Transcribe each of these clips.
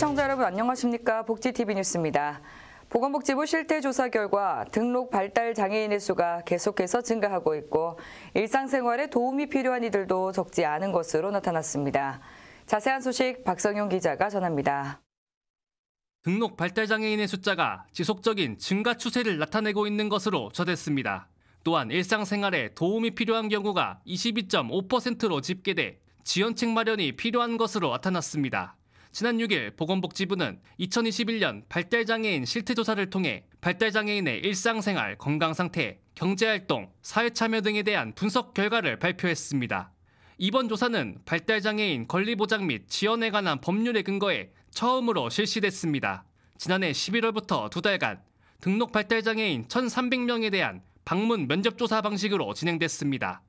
시청자 여러분 안녕하십니까? 복지TV 뉴스입니다. 보건복지부 실태조사 결과 등록 발달 장애인의 수가 계속해서 증가하고 있고 일상생활에 도움이 필요한 이들도 적지 않은 것으로 나타났습니다. 자세한 소식 박성용 기자가 전합니다. 등록 발달 장애인의 숫자가 지속적인 증가 추세를 나타내고 있는 것으로 전했습니다. 또한 일상생활에 도움이 필요한 경우가 22.5%로 집계돼 지원책 마련이 필요한 것으로 나타났습니다. 지난 6일 보건복지부는 2021년 발달장애인 실태조사를 통해 발달장애인의 일상생활, 건강상태, 경제활동, 사회참여 등에 대한 분석 결과를 발표했습니다. 이번 조사는 발달장애인 권리보장 및 지원에 관한 법률에 근거해 처음으로 실시됐습니다. 지난해 11월부터 두 달간 등록 발달장애인 1,300명에 대한 방문 면접조사 방식으로 진행됐습니다.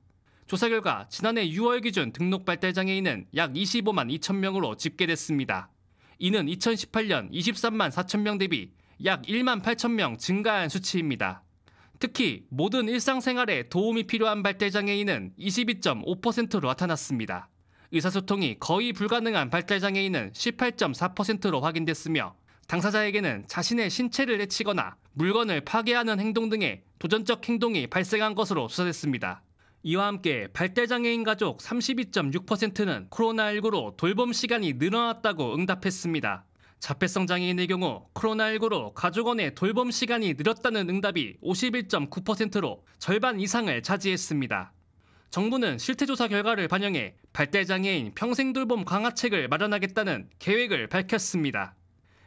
조사 결과 지난해 6월 기준 등록 발달장애인은 약 25만 2천 명으로 집계됐습니다. 이는 2018년 23만 4천 명 대비 약 1만 8천 명 증가한 수치입니다. 특히 모든 일상생활에 도움이 필요한 발달장애인은 22.5%로 나타났습니다. 의사소통이 거의 불가능한 발달장애인은 18.4%로 확인됐으며 당사자에게는 자신의 신체를 해치거나 물건을 파괴하는 행동 등의 도전적 행동이 발생한 것으로 수사됐습니다. 이와 함께 발달장애인 가족 32.6%는 코로나19로 돌봄 시간이 늘어났다고 응답했습니다. 자폐성 장애인의 경우 코로나19로 가족원의 돌봄 시간이 늘었다는 응답이 51.9%로 절반 이상을 차지했습니다. 정부는 실태조사 결과를 반영해 발달장애인 평생돌봄 강화책을 마련하겠다는 계획을 밝혔습니다.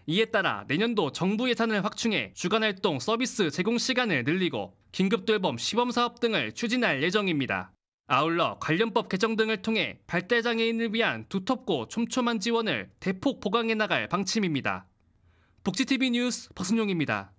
이에 따라 내년도 정부 예산을 확충해 주간활동 서비스 제공 시간을 늘리고 긴급돌봄 시범사업 등을 추진할 예정입니다. 아울러 관련법 개정 등을 통해 발달장애인을 위한 두텁고 촘촘한 지원을 대폭 보강해 나갈 방침입니다. 복지TV 뉴스 박순용입니다.